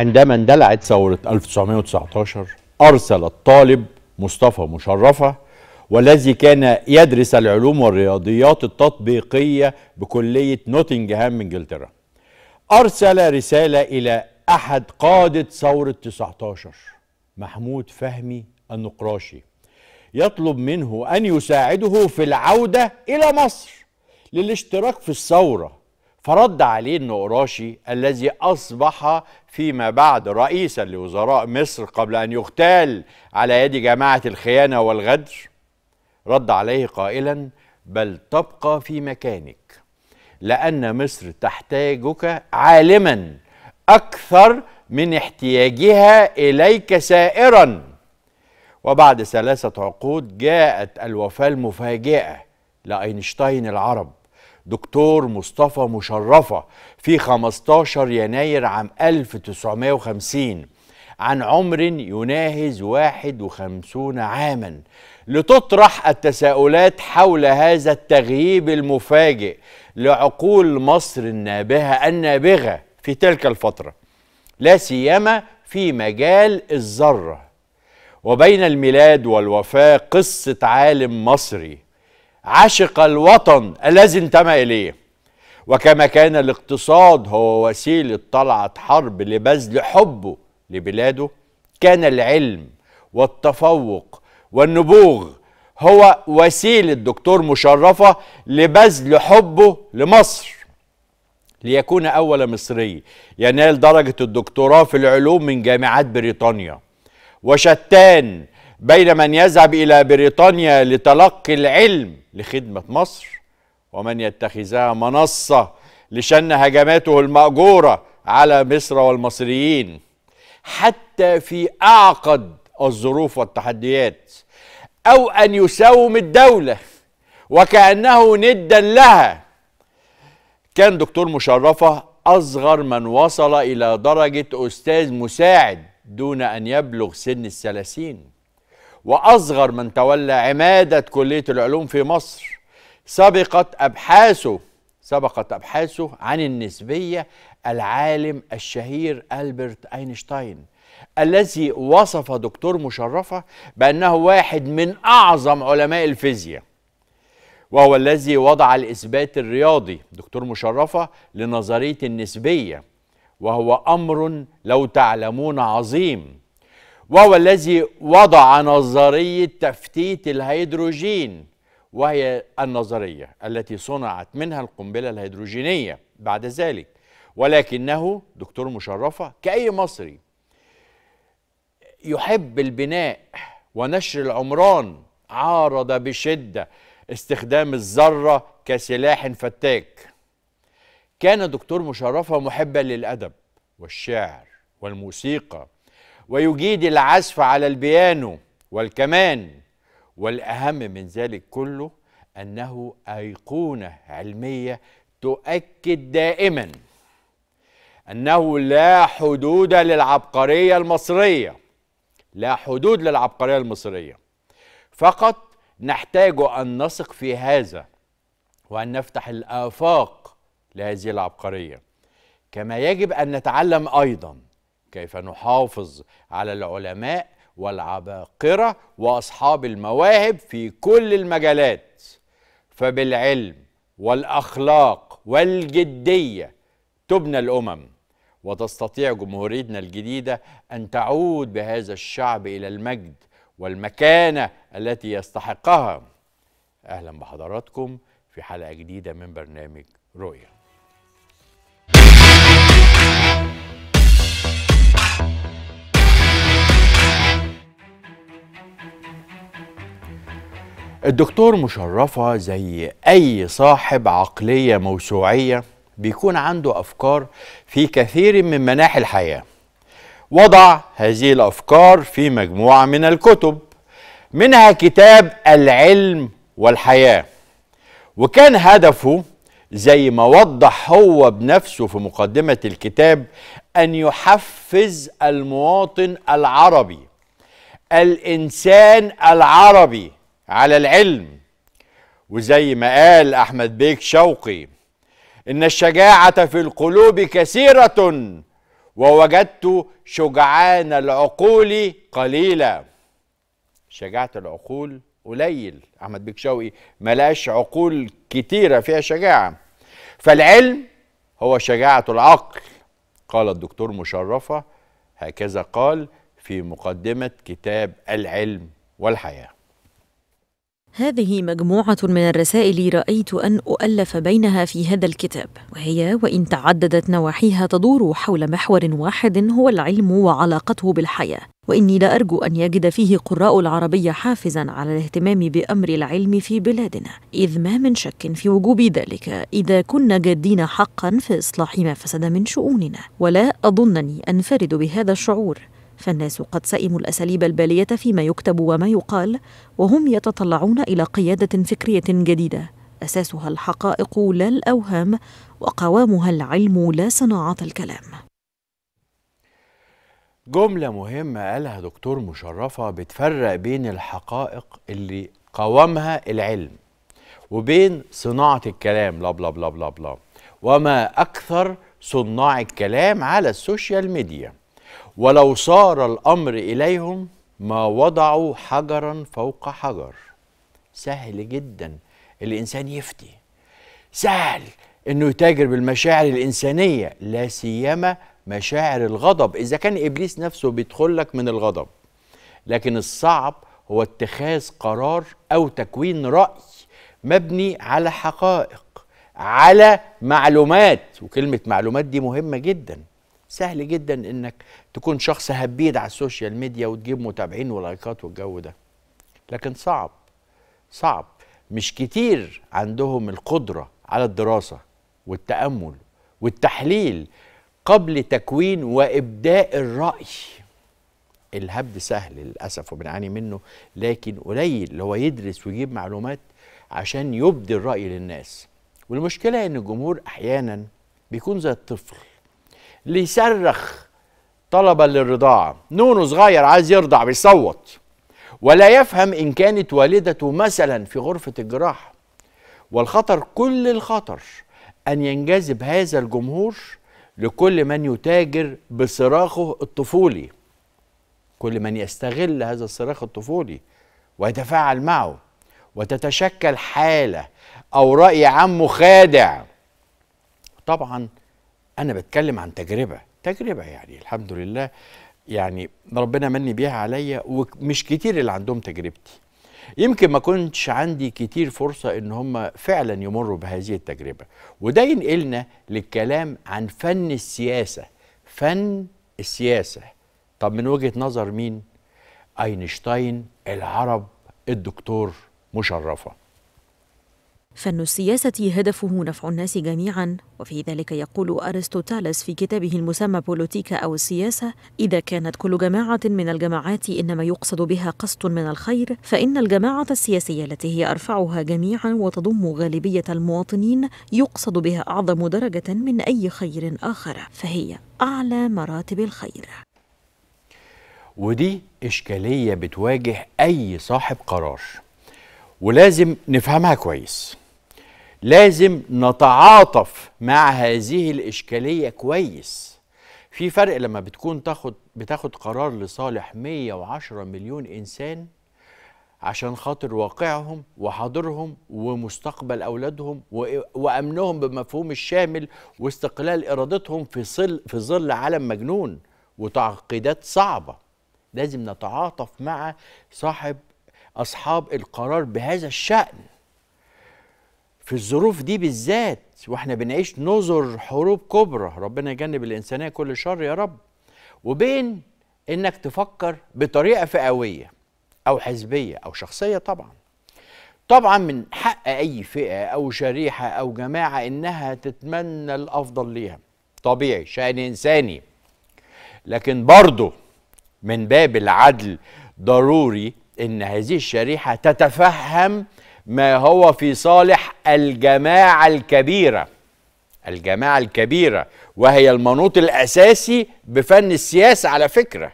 عندما اندلعت ثورة 1919 أرسل الطالب مصطفى مشرفة والذي كان يدرس العلوم والرياضيات التطبيقية بكلية نوتنغهام إنجلترا أرسل رسالة إلى أحد قادة ثورة 19 محمود فهمي النقراشي يطلب منه أن يساعده في العودة إلى مصر للاشتراك في الثورة فرد عليه النقراشي الذي أصبح فيما بعد رئيسا لوزراء مصر قبل أن يغتال على يد جماعة الخيانة والغدر رد عليه قائلا بل تبقى في مكانك لأن مصر تحتاجك عالما أكثر من احتياجها إليك سائرا وبعد ثلاثة عقود جاءت الوفاة المفاجئة لأينشتاين العرب دكتور مصطفى مشرفة في 15 يناير عام 1950 عن عمر يناهز 51 عاما لتطرح التساؤلات حول هذا التغييب المفاجئ لعقول مصر النابهة النابغة في تلك الفترة لا سيما في مجال الذرة وبين الميلاد والوفاة قصة عالم مصري عشق الوطن الذي انتمى اليه وكما كان الاقتصاد هو وسيله طلعه حرب لبذل حبه لبلاده كان العلم والتفوق والنبوغ هو وسيله دكتور مشرفه لبذل حبه لمصر ليكون اول مصري ينال درجه الدكتوراه في العلوم من جامعات بريطانيا وشتان بين من يذهب إلى بريطانيا لتلقي العلم لخدمة مصر ومن يتخذها منصة لشن هجماته المأجورة على مصر والمصريين حتى في أعقد الظروف والتحديات أو أن يساوم الدولة وكأنه ندا لها كان دكتور مشرفة أصغر من وصل إلى درجة أستاذ مساعد دون أن يبلغ سن الثلاثين وأصغر من تولى عمادة كلية العلوم في مصر سبقت أبحاثه سبقت أبحاثه عن النسبية العالم الشهير ألبرت أينشتاين الذي وصف دكتور مشرفة بأنه واحد من أعظم علماء الفيزياء وهو الذي وضع الإثبات الرياضي دكتور مشرفة لنظرية النسبية وهو أمر لو تعلمون عظيم وهو الذي وضع نظرية تفتيت الهيدروجين وهي النظرية التي صنعت منها القنبلة الهيدروجينية بعد ذلك ولكنه دكتور مشرفة كأي مصري يحب البناء ونشر العمران عارض بشدة استخدام الذرة كسلاح فتاك كان دكتور مشرفة محبا للأدب والشعر والموسيقى ويجيد العزف على البيانو والكمان والأهم من ذلك كله أنه أيقونة علمية تؤكد دائما أنه لا حدود للعبقرية المصرية لا حدود للعبقرية المصرية فقط نحتاج أن نثق في هذا وأن نفتح الآفاق لهذه العبقرية كما يجب أن نتعلم أيضاً كيف نحافظ على العلماء والعباقرة وأصحاب المواهب في كل المجالات فبالعلم والأخلاق والجدية تبنى الأمم وتستطيع جمهوريتنا الجديدة أن تعود بهذا الشعب إلى المجد والمكانة التي يستحقها أهلا بحضراتكم في حلقة جديدة من برنامج رؤية الدكتور مشرفة زي أي صاحب عقلية موسوعية بيكون عنده أفكار في كثير من مناحي الحياة وضع هذه الأفكار في مجموعة من الكتب منها كتاب العلم والحياة وكان هدفه زي ما وضح هو بنفسه في مقدمة الكتاب أن يحفز المواطن العربي الإنسان العربي على العلم وزي ما قال احمد بيك شوقي ان الشجاعه في القلوب كثيره ووجدت شجعان العقول قليلا شجاعه العقول قليل احمد بيك شوقي ملاش عقول كتيره فيها شجاعه فالعلم هو شجاعه العقل قال الدكتور مشرفه هكذا قال في مقدمه كتاب العلم والحياه هذه مجموعة من الرسائل رأيت أن أؤلف بينها في هذا الكتاب، وهي وإن تعددت نواحيها تدور حول محور واحد هو العلم وعلاقته بالحياة، وإني لا أرجو أن يجد فيه قراء العربية حافزا على الاهتمام بأمر العلم في بلادنا، إذ ما من شك في وجوب ذلك إذا كنا جادين حقا في إصلاح ما فسد من شؤوننا، ولا أظنني أنفرد بهذا الشعور. فالناس قد سئموا الأساليب البالية فيما يكتب وما يقال وهم يتطلعون إلى قيادة فكرية جديدة أساسها الحقائق لا الأوهام وقوامها العلم لا صناعة الكلام جملة مهمة قالها دكتور مشرفة بتفرق بين الحقائق اللي قوامها العلم وبين صناعة الكلام لا بلا بلا بلا بلا وما أكثر صناع الكلام على السوشيال ميديا ولو صار الامر اليهم ما وضعوا حجرا فوق حجر سهل جدا الانسان يفتي سهل انه يتاجر بالمشاعر الانسانيه لا سيما مشاعر الغضب اذا كان ابليس نفسه بيدخل لك من الغضب لكن الصعب هو اتخاذ قرار او تكوين راي مبني على حقائق على معلومات وكلمه معلومات دي مهمه جدا سهل جدا انك تكون شخص هبيد على السوشيال ميديا وتجيب متابعين ولايكات والجو ده لكن صعب صعب مش كتير عندهم القدرة على الدراسة والتأمل والتحليل قبل تكوين وإبداء الرأي الهبد سهل للأسف وبنعاني منه لكن قليل اللي هو يدرس ويجيب معلومات عشان يبدي الرأي للناس والمشكلة إن الجمهور أحيانا بيكون زي الطفل ليصرخ طلبا للرضاعة نونو صغير عايز يرضع بيصوت ولا يفهم إن كانت والدته مثلا في غرفة الجراحة والخطر كل الخطر أن ينجذب هذا الجمهور لكل من يتاجر بصراخه الطفولي كل من يستغل هذا الصراخ الطفولي ويتفاعل معه وتتشكل حالة أو رأي عمه خادع طبعا انا بتكلم عن تجربه تجربه يعني الحمد لله يعني ربنا مني بيها عليا ومش كتير اللي عندهم تجربتي يمكن ما كنتش عندي كتير فرصة ان هم فعلا يمروا بهذه التجربة وده ينقلنا للكلام عن فن السياسة فن السياسة طب من وجهة نظر مين؟ اينشتاين العرب الدكتور مشرفه فن السياسة هدفه نفع الناس جميعا وفي ذلك يقول أرسطوطالس في كتابه المسمى بوليتيكا أو السياسة إذا كانت كل جماعة من الجماعات إنما يقصد بها قصد من الخير فإن الجماعة السياسية التي هي أرفعها جميعا وتضم غالبية المواطنين يقصد بها أعظم درجة من أي خير آخر فهي أعلى مراتب الخير ودي إشكالية بتواجه أي صاحب قرار ولازم نفهمها كويس لازم نتعاطف مع هذه الإشكالية كويس في فرق لما بتكون تاخد بتاخد قرار لصالح 110 مليون إنسان عشان خاطر واقعهم وحاضرهم ومستقبل أولادهم وأمنهم بمفهوم الشامل واستقلال إرادتهم في ظل في ظل عالم مجنون وتعقيدات صعبة لازم نتعاطف مع صاحب أصحاب القرار بهذا الشأن في الظروف دي بالذات واحنا بنعيش نظر حروب كبرى ربنا يجنب الإنسانية كل شر يا رب وبين إنك تفكر بطريقة فئوية أو حزبية أو شخصية طبعا طبعا من حق أي فئة أو شريحة أو جماعة إنها تتمنى الأفضل ليها طبيعي شأن إنساني لكن برضه من باب العدل ضروري ان هذه الشريحه تتفهم ما هو في صالح الجماعه الكبيره الجماعه الكبيره وهي المنوط الاساسي بفن السياسه على فكره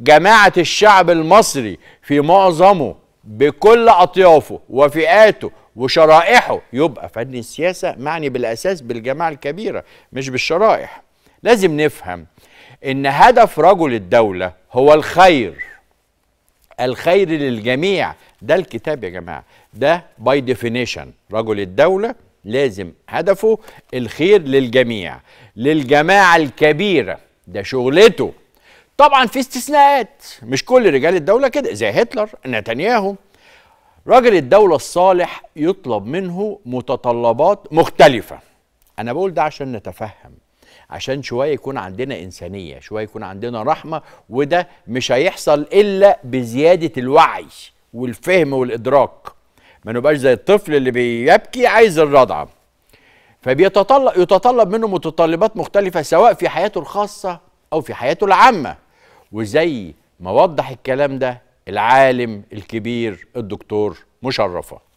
جماعه الشعب المصري في معظمه بكل اطيافه وفئاته وشرائحه يبقى فن السياسه معني بالاساس بالجماعه الكبيره مش بالشرائح لازم نفهم ان هدف رجل الدوله هو الخير الخير للجميع ده الكتاب يا جماعه ده باي ديفينيشن رجل الدوله لازم هدفه الخير للجميع للجماعه الكبيره ده شغلته طبعا في استثناءات مش كل رجال الدوله كده زي هتلر نتنياهو رجل الدولة الصالح يطلب منه متطلبات مختلفة أنا بقول ده عشان نتفهم عشان شويه يكون عندنا انسانيه شويه يكون عندنا رحمه وده مش هيحصل الا بزياده الوعي والفهم والادراك ما نبقاش زي الطفل اللي بيبكي عايز الرضعه فبيتطلب يتطلب منه متطلبات مختلفه سواء في حياته الخاصه او في حياته العامه وزي ما وضح الكلام ده العالم الكبير الدكتور مشرفه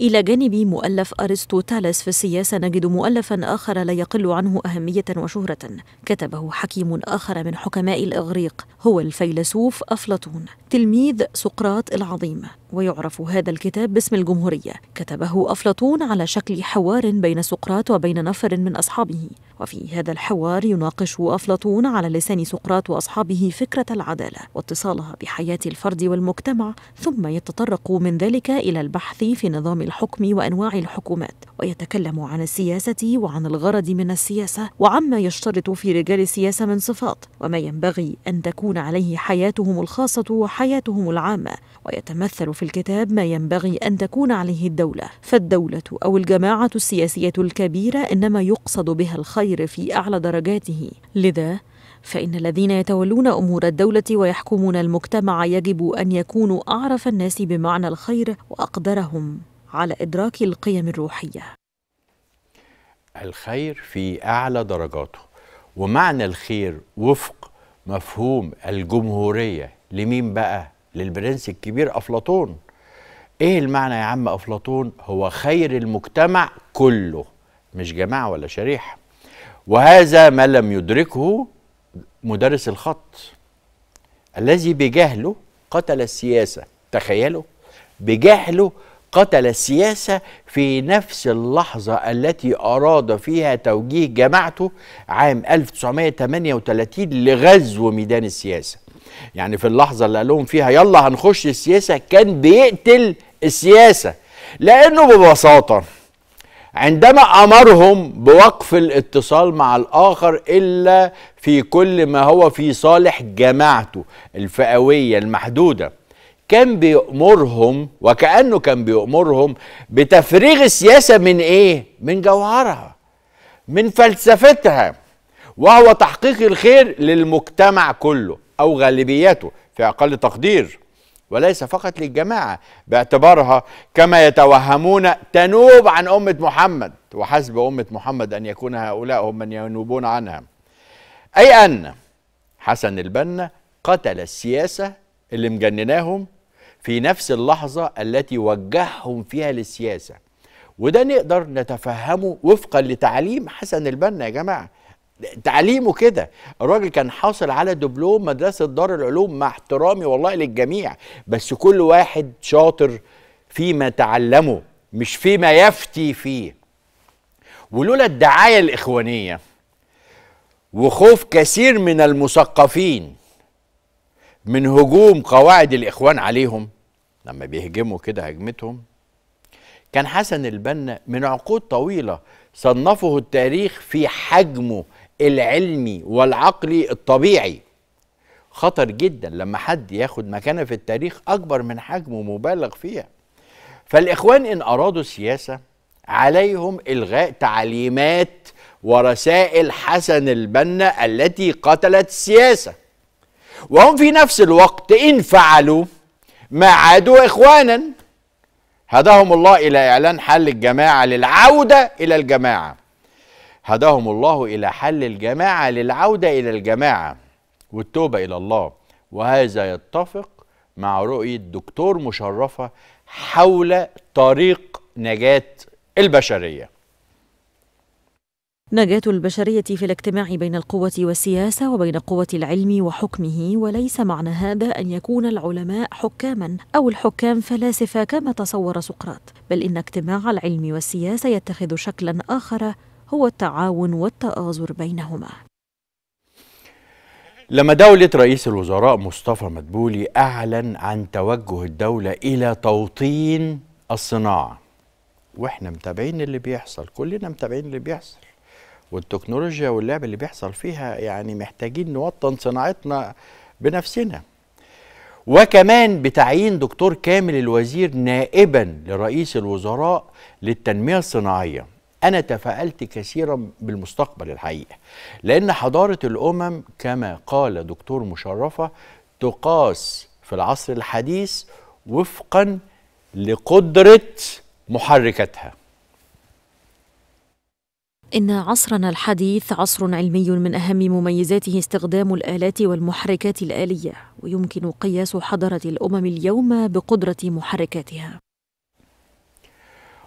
إلى جانب مؤلف أرسطو تالس في السياسة نجد مؤلفا آخر لا يقل عنه أهمية وشهرة كتبه حكيم آخر من حكماء الإغريق هو الفيلسوف أفلاطون تلميذ سقراط العظيم ويعرف هذا الكتاب باسم الجمهورية كتبه أفلاطون على شكل حوار بين سقراط وبين نفر من أصحابه وفي هذا الحوار يناقش أفلاطون على لسان سقراط وأصحابه فكرة العدالة واتصالها بحياة الفرد والمجتمع ثم يتطرق من ذلك إلى البحث في نظام الحكم وأنواع الحكومات ويتكلم عن السياسة وعن الغرض من السياسة وعما يشترط في رجال السياسة من صفات وما ينبغي أن تكون عليه حياتهم الخاصة وحياتهم العامة ويتمثل في الكتاب ما ينبغي أن تكون عليه الدولة فالدولة أو الجماعة السياسية الكبيرة إنما يقصد بها الخير في أعلى درجاته لذا فإن الذين يتولون أمور الدولة ويحكمون المجتمع يجب أن يكونوا أعرف الناس بمعنى الخير وأقدرهم على إدراك القيم الروحية الخير في أعلى درجاته ومعنى الخير وفق مفهوم الجمهورية لمين بقى؟ للبرنس الكبير أفلاطون إيه المعنى يا عم أفلاطون؟ هو خير المجتمع كله مش جماعة ولا شريحة وهذا ما لم يدركه مدرس الخط الذي بجهله قتل السياسة تخيلوا بجهله قتل السياسة في نفس اللحظة التي أراد فيها توجيه جماعته عام 1938 لغزو ميدان السياسة يعني في اللحظة اللي قالهم فيها يلا هنخش السياسة كان بيقتل السياسة لأنه ببساطة عندما امرهم بوقف الاتصال مع الاخر الا في كل ما هو في صالح جماعته الفئويه المحدوده كان بيأمرهم وكأنه كان بيأمرهم بتفريغ السياسة من إيه؟ من جوهرها من فلسفتها وهو تحقيق الخير للمجتمع كله أو غالبيته في أقل تقدير وليس فقط للجماعة باعتبارها كما يتوهمون تنوب عن أمة محمد وحسب أمة محمد أن يكون هؤلاء هم من ينوبون عنها أي أن حسن البنا قتل السياسة اللي مجنناهم في نفس اللحظة التي وجههم فيها للسياسة وده نقدر نتفهمه وفقا لتعليم حسن البنا يا جماعة تعليمه كده الراجل كان حاصل على دبلوم مدرسة دار العلوم مع احترامي والله للجميع بس كل واحد شاطر فيما تعلمه مش فيما يفتي فيه ولولا الدعاية الإخوانية وخوف كثير من المثقفين من هجوم قواعد الإخوان عليهم لما بيهجموا كده هجمتهم كان حسن البنا من عقود طويلة صنفه التاريخ في حجمه العلمي والعقلي الطبيعي خطر جدا لما حد ياخد مكانة في التاريخ أكبر من حجمه مبالغ فيها فالإخوان إن أرادوا سياسة عليهم إلغاء تعليمات ورسائل حسن البنا التي قتلت السياسة وهم في نفس الوقت إن فعلوا ما عادوا إخوانا هداهم الله إلى إعلان حل الجماعة للعودة إلى الجماعة هداهم الله إلى حل الجماعة للعودة إلى الجماعة والتوبة إلى الله وهذا يتفق مع رؤية دكتور مشرفة حول طريق نجاة البشرية نجاة البشرية في الاجتماع بين القوة والسياسة وبين قوة العلم وحكمه وليس معنى هذا أن يكون العلماء حكاما أو الحكام فلاسفة كما تصور سقراط بل إن اجتماع العلم والسياسة يتخذ شكلا آخر هو التعاون والتآزر بينهما لما دولة رئيس الوزراء مصطفى مدبولي أعلن عن توجه الدولة إلى توطين الصناعة واحنا متابعين اللي بيحصل كلنا متابعين اللي بيحصل والتكنولوجيا واللعب اللي بيحصل فيها يعني محتاجين نوطن صناعتنا بنفسنا وكمان بتعيين دكتور كامل الوزير نائبا لرئيس الوزراء للتنمية الصناعية أنا تفائلت كثيرا بالمستقبل الحقيقة لأن حضارة الأمم كما قال دكتور مشرفة تقاس في العصر الحديث وفقا لقدرة محركاتها إن عصرنا الحديث عصر علمي من أهم مميزاته استخدام الآلات والمحركات الآلية، ويمكن قياس حضارة الأمم اليوم بقدرة محركاتها.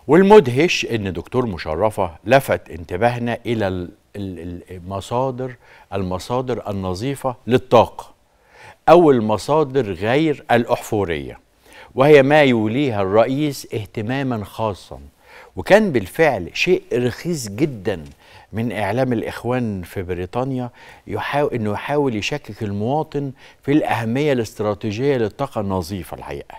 والمدهش ان دكتور مشرفه لفت انتباهنا الى المصادر المصادر النظيفه للطاقه او المصادر غير الاحفوريه وهي ما يوليها الرئيس اهتماما خاصا وكان بالفعل شيء رخيص جدا من اعلام الاخوان في بريطانيا يحاول انه يحاول يشكك المواطن في الاهميه الاستراتيجيه للطاقه النظيفه الحقيقه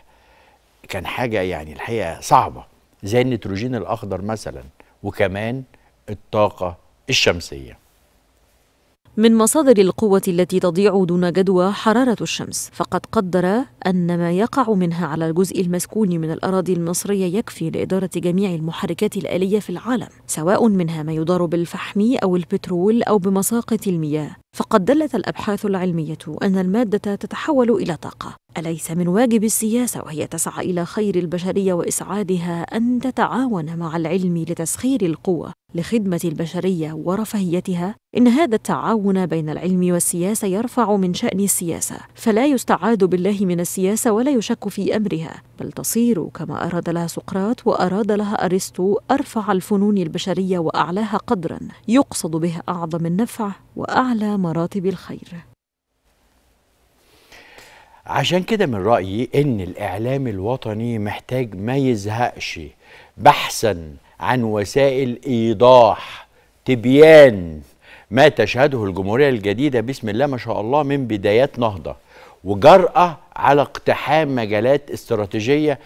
كان حاجه يعني الحقيقه صعبه زي النيتروجين الاخضر مثلا وكمان الطاقه الشمسيه من مصادر القوة التي تضيع دون جدوى حرارة الشمس فقد قدر أن ما يقع منها على الجزء المسكون من الأراضي المصرية يكفي لإدارة جميع المحركات الآلية في العالم سواء منها ما يدار بالفحم أو البترول أو بمساقط المياه فقد دلت الأبحاث العلمية أن المادة تتحول إلى طاقة أليس من واجب السياسة وهي تسعى إلى خير البشرية وإسعادها أن تتعاون مع العلم لتسخير القوة لخدمة البشرية ورفاهيتها إن هذا التعاون بين العلم والسياسة يرفع من شأن السياسة فلا يستعاد بالله من السياسة ولا يشك في أمرها بل تصير كما أراد لها سقراط وأراد لها أرسطو أرفع الفنون البشرية وأعلاها قدرا يقصد بها أعظم النفع وأعلى مراتب الخير عشان كده من رأيي إن الإعلام الوطني محتاج ما يزهقش بحثا عن وسائل ايضاح تبيان ما تشهده الجمهوريه الجديده بسم الله ما شاء الله من بدايات نهضه وجراه على اقتحام مجالات استراتيجيه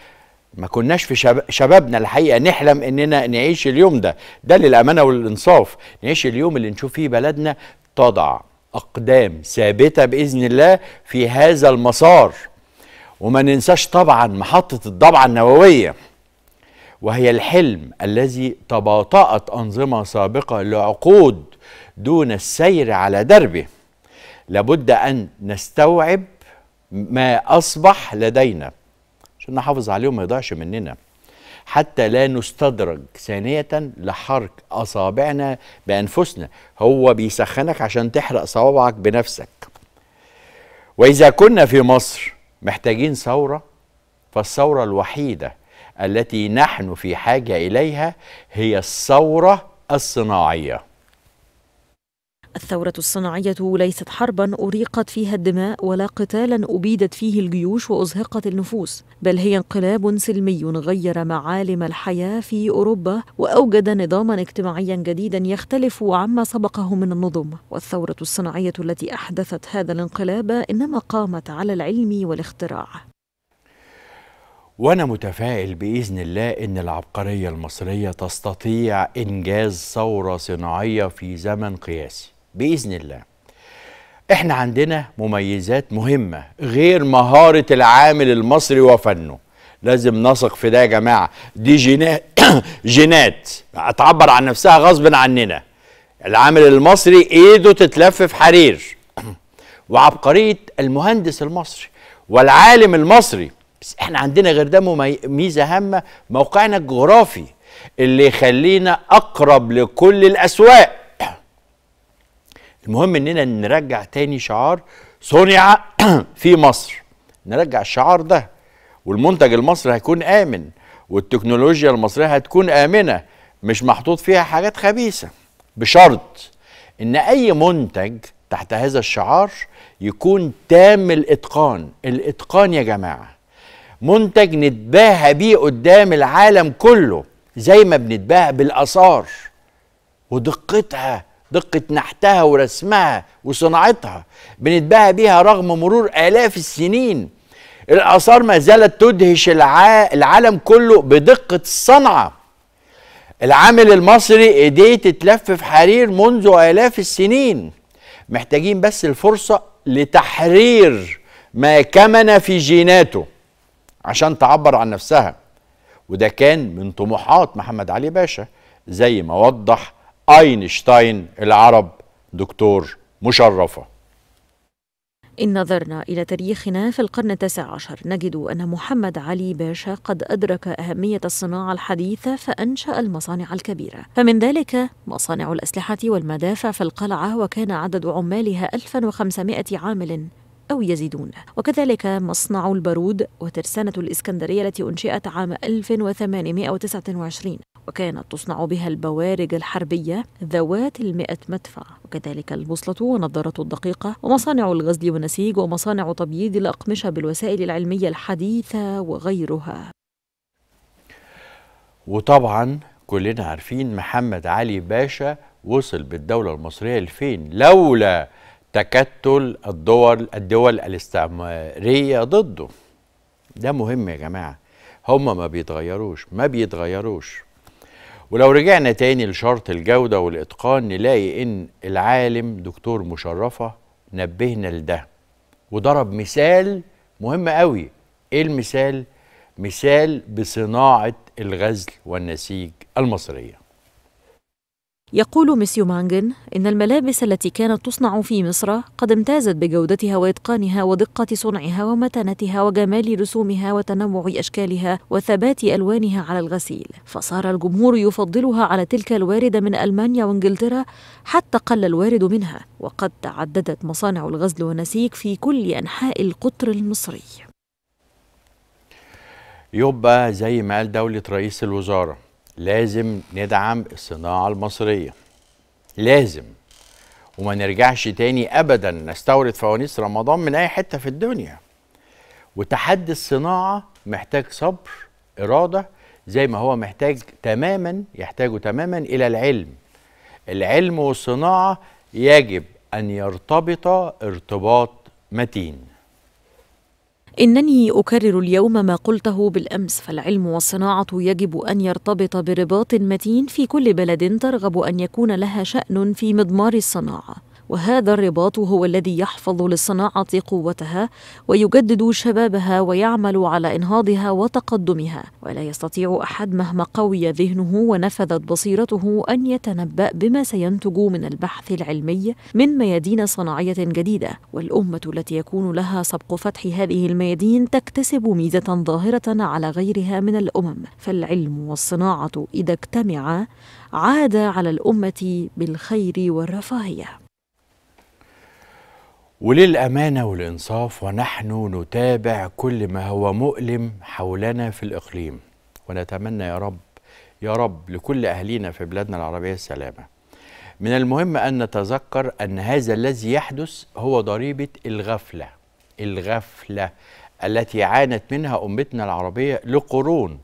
ما كناش في شبابنا الحقيقه نحلم اننا نعيش اليوم ده ده للامانه والانصاف نعيش اليوم اللي نشوف فيه بلدنا تضع اقدام ثابته باذن الله في هذا المسار وما ننساش طبعا محطه الضبعه النوويه وهي الحلم الذي تباطأت أنظمة سابقة لعقود دون السير على دربه لابد أن نستوعب ما أصبح لدينا عشان نحافظ عليه ما يضيعش مننا حتى لا نستدرج ثانية لحرك أصابعنا بأنفسنا هو بيسخنك عشان تحرق صوابعك بنفسك وإذا كنا في مصر محتاجين ثورة فالثورة الوحيدة التي نحن في حاجة إليها هي الثورة الصناعية الثورة الصناعية ليست حربا أريقت فيها الدماء ولا قتالا أبيدت فيه الجيوش وأزهقت النفوس، بل هي انقلاب سلمي غير معالم الحياة في أوروبا وأوجد نظاما اجتماعيا جديدا يختلف عما سبقه من النظم، والثورة الصناعية التي أحدثت هذا الانقلاب إنما قامت على العلم والاختراع. وأنا متفائل بإذن الله أن العبقرية المصرية تستطيع إنجاز ثورة صناعية في زمن قياسي بإذن الله إحنا عندنا مميزات مهمة غير مهارة العامل المصري وفنه لازم نثق في ده يا جماعة دي جينات, جينات هتعبر عن نفسها غصب عننا العامل المصري ايده تتلف في حرير وعبقرية المهندس المصري والعالم المصري بس احنا عندنا غير ده ميزه هامه موقعنا الجغرافي اللي يخلينا اقرب لكل الاسواق المهم اننا نرجع تاني شعار صنع في مصر نرجع الشعار ده والمنتج المصري هيكون امن والتكنولوجيا المصريه هتكون امنه مش محطوط فيها حاجات خبيثه بشرط ان اي منتج تحت هذا الشعار يكون تام الاتقان الاتقان يا جماعه منتج نتباهى بيه قدام العالم كله زي ما بنتباهى بالاثار ودقتها دقة نحتها ورسمها وصناعتها بنتباهى بيها رغم مرور آلاف السنين الآثار ما زالت تدهش الع... العالم كله بدقة الصنعة العامل المصري ايديه تتلفف حرير منذ آلاف السنين محتاجين بس الفرصة لتحرير ما كمن في جيناته عشان تعبر عن نفسها وده كان من طموحات محمد علي باشا زي ما وضح اينشتاين العرب دكتور مشرفه إن نظرنا إلى تاريخنا في القرن التاسع عشر نجد أن محمد علي باشا قد أدرك أهمية الصناعة الحديثة فأنشأ المصانع الكبيرة فمن ذلك مصانع الأسلحة والمدافع في القلعة وكان عدد عمالها 1500 عامل أو يزيدون وكذلك مصنع البارود وترسانة الإسكندرية التي أنشئت عام 1829 وكانت تصنع بها البوارج الحربية ذوات المئة مدفع وكذلك البوصلة ونظارة الدقيقة ومصانع الغزل والنسيج ومصانع تبييض الأقمشة بالوسائل العلمية الحديثة وغيرها وطبعا كلنا عارفين محمد علي باشا وصل بالدولة المصرية لفين لولا تكتل الدول الدول الاستعمارية ضده ده مهم يا جماعة هم ما بيتغيروش ما بيتغيروش ولو رجعنا تاني لشرط الجودة والإتقان نلاقي إن العالم دكتور مشرفة نبهنا لده وضرب مثال مهم قوي إيه المثال؟ مثال بصناعة الغزل والنسيج المصرية يقول ميسيو مانغن إن الملابس التي كانت تصنع في مصر قد امتازت بجودتها وإتقانها ودقة صنعها ومتانتها وجمال رسومها وتنوع أشكالها وثبات ألوانها على الغسيل فصار الجمهور يفضلها على تلك الواردة من ألمانيا وإنجلترا حتى قل الوارد منها وقد تعددت مصانع الغزل والنسيج في كل أنحاء القطر المصري يبقى زي ما قال دولة رئيس الوزارة لازم ندعم الصناعة المصرية لازم وما نرجعش تاني أبدا نستورد فوانيس رمضان من أي حتة في الدنيا وتحدي الصناعة محتاج صبر إرادة زي ما هو محتاج تماما يحتاجه تماما إلى العلم العلم والصناعة يجب أن يرتبطا ارتباط متين إنني أكرر اليوم ما قلته بالأمس فالعلم والصناعة يجب أن يرتبط برباط متين في كل بلد ترغب أن يكون لها شأن في مضمار الصناعة وهذا الرباط هو الذي يحفظ للصناعة قوتها ويجدد شبابها ويعمل على إنهاضها وتقدمها ولا يستطيع أحد مهما قوي ذهنه ونفذت بصيرته أن يتنبأ بما سينتج من البحث العلمي من ميادين صناعية جديدة والأمة التي يكون لها سبق فتح هذه الميادين تكتسب ميزة ظاهرة على غيرها من الأمم فالعلم والصناعة إذا اجتمعا عاد على الأمة بالخير والرفاهية وللأمانة والإنصاف ونحن نتابع كل ما هو مؤلم حولنا في الإقليم ونتمنى يا رب يا رب لكل أهلينا في بلادنا العربية السلامة من المهم أن نتذكر أن هذا الذي يحدث هو ضريبة الغفلة الغفلة التي عانت منها أمتنا العربية لقرون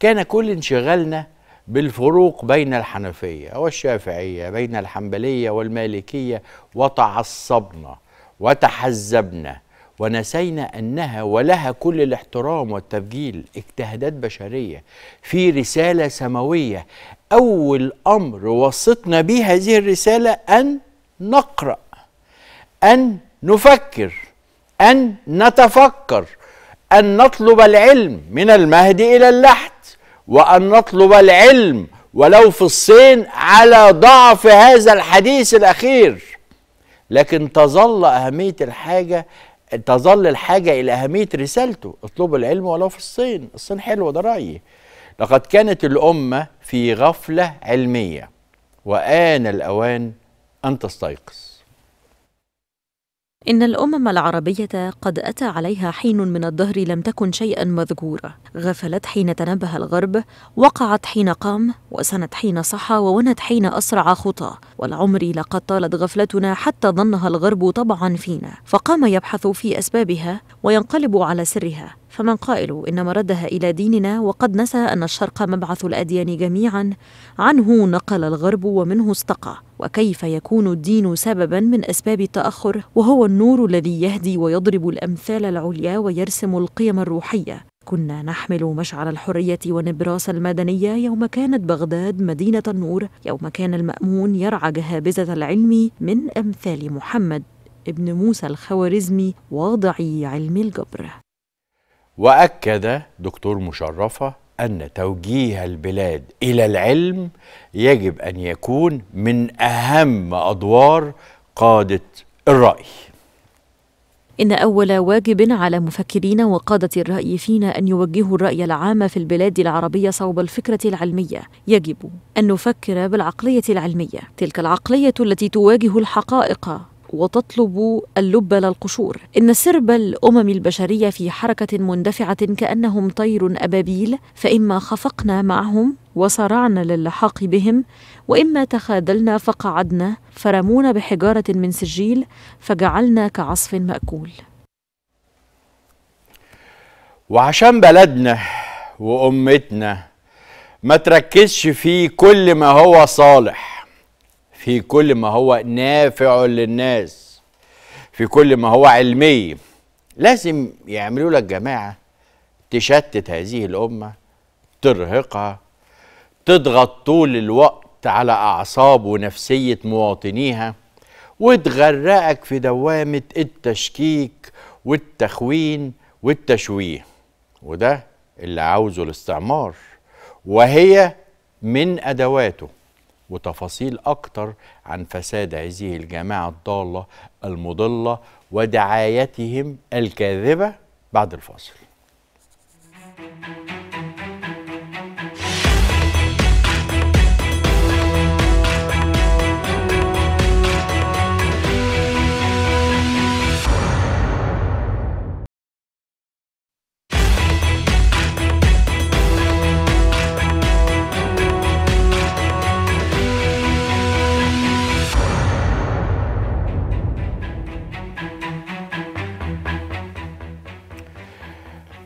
كان كل انشغالنا بالفروق بين الحنفية والشافعية بين الحنبلية والمالكية وتعصبنا وتحزبنا ونسينا أنها ولها كل الاحترام والتبجيل اجتهادات بشرية في رسالة سماوية أول أمر وصتنا به هذه الرسالة أن نقرأ أن نفكر أن نتفكر أن نطلب العلم من المهد إلى اللحد وأن نطلب العلم ولو في الصين على ضعف هذا الحديث الأخير لكن تظل أهمية الحاجة تظل الحاجة إلى أهمية رسالته اطلبوا العلم ولو في الصين الصين حلوة ده رأيي لقد كانت الأمة في غفلة علمية وآن الأوان أن تستيقظ إن الأمم العربية قد أتى عليها حين من الدهر لم تكن شيئا مذكورا غفلت حين تنبه الغرب وقعت حين قام وسنت حين صحى وونت حين أسرع خطى والعمر لقد طالت غفلتنا حتى ظنها الغرب طبعا فينا فقام يبحث في أسبابها وينقلب على سرها فمن قائل إن مردها إلى ديننا وقد نسى أن الشرق مبعث الأديان جميعا عنه نقل الغرب ومنه استقى وكيف يكون الدين سببا من اسباب التاخر وهو النور الذي يهدي ويضرب الامثال العليا ويرسم القيم الروحيه كنا نحمل مشعل الحرية ونبراس المدنية يوم كانت بغداد مدينة النور يوم كان المأمون يرعى جهابزة العلم من أمثال محمد ابن موسى الخوارزمي واضعي علم الجبر وأكد دكتور مشرفة أن توجيه البلاد إلى العلم يجب أن يكون من أهم أدوار قادة الرأي إن أول واجب على مفكرين وقادة الرأي فينا أن يوجهوا الرأي العام في البلاد العربية صوب الفكرة العلمية، يجب أن نفكر بالعقلية العلمية، تلك العقلية التي تواجه الحقائق وتطلب اللب لا القشور إن سرب الأمم البشرية في حركة مندفعة كأنهم طير أبابيل فإما خفقنا معهم وصرعنا للحاق بهم واما تخاذلنا فقعدنا فرمونا بحجاره من سجيل فجعلنا كعصف ماكول وعشان بلدنا وامتنا ما تركزش في كل ما هو صالح في كل ما هو نافع للناس في كل ما هو علمي لازم يعملوا لك جماعه تشتت هذه الامه ترهقها تضغط طول الوقت على اعصاب ونفسيه مواطنيها وتغرقك في دوامه التشكيك والتخوين والتشويه وده اللي عاوزه الاستعمار وهي من ادواته وتفاصيل أكتر عن فساد هذه الجماعة الضالة المضلة ودعايتهم الكاذبة بعد الفاصل.